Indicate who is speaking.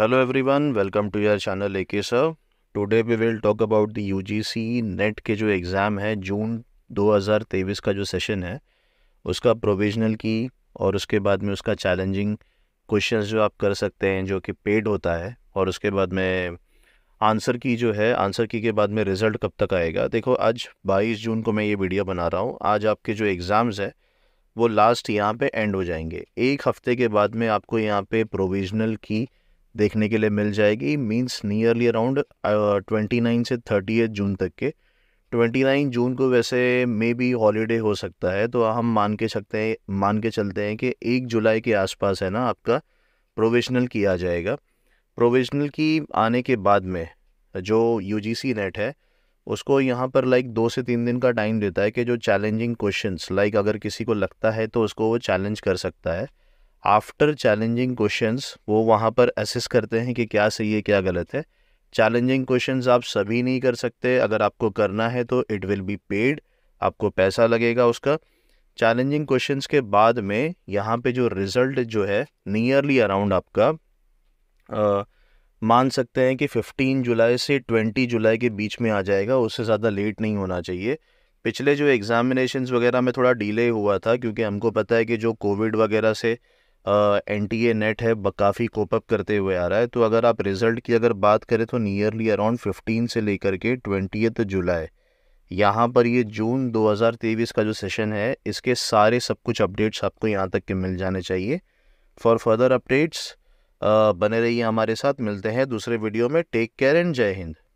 Speaker 1: hello everyone welcome to your channel A K sir today we will talk about the UGC NET के जो exam है जून 2023 का जो session है उसका प्रोविजनल की और उसके बाद में उसका चैलेंजिंग क्वेश्चंस जो आप कर सकते हैं जो कि पेड होता है और उसके बाद में आंसर की जो है आंसर की के बाद में रिज़ल्ट कब तक आएगा देखो आज 22 जून को मैं ये वीडियो बना रहा हूँ आज आपके जो एग्ज़ाम्स है वो लास्ट यहाँ पे एंड हो जाएंगे एक हफ्ते के बाद में आपको यहाँ पे प्रोविजनल की देखने के लिए मिल जाएगी means nearly around twenty nine से थर्टी जून तक के ट्वेंटी नाइन जून को वैसे मे बी हॉलीडे हो सकता है तो हम मान के सकते हैं मान के चलते हैं कि एक जुलाई के आसपास है ना आपका प्रोविजनल किया जाएगा प्रोविजनल की आने के बाद में जो यू नेट है उसको यहाँ पर लाइक दो से तीन दिन का टाइम देता है कि जो चैलेंजिंग क्वेश्चंस लाइक अगर किसी को लगता है तो उसको वो चैलेंज कर सकता है आफ्टर चैलेंजिंग क्वेश्चंस वो वहाँ पर असिस करते हैं कि क्या सही है क्या गलत है चैलेंजिंग क्वेश्चंस आप सभी नहीं कर सकते अगर आपको करना है तो इट विल बी पेड आपको पैसा लगेगा उसका चैलेंजिंग क्वेश्चंस के बाद में यहाँ पे जो रिज़ल्ट जो है नियरली अराउंड आपका आ, मान सकते हैं कि 15 जुलाई से 20 जुलाई के बीच में आ जाएगा उससे ज़्यादा लेट नहीं होना चाहिए पिछले जो एग्जामिनेशन वगैरह में थोड़ा डिले हुआ था क्योंकि हमको पता है कि जो कोविड वगैरह से एन टी ए नेट है काफ़ी कोपअप करते हुए आ रहा है तो अगर आप रिज़ल्ट की अगर बात करें तो नियरली अराउंड फिफ्टीन से लेकर के ट्वेंटी जुलाई यहाँ पर ये जून 2023 का जो सेशन है इसके सारे सब कुछ अपडेट्स आपको यहाँ तक के मिल जाने चाहिए फॉर फर्दर अपडेट्स बने रहिए हमारे साथ मिलते हैं दूसरे वीडियो में टेक केयर एंड जय हिंद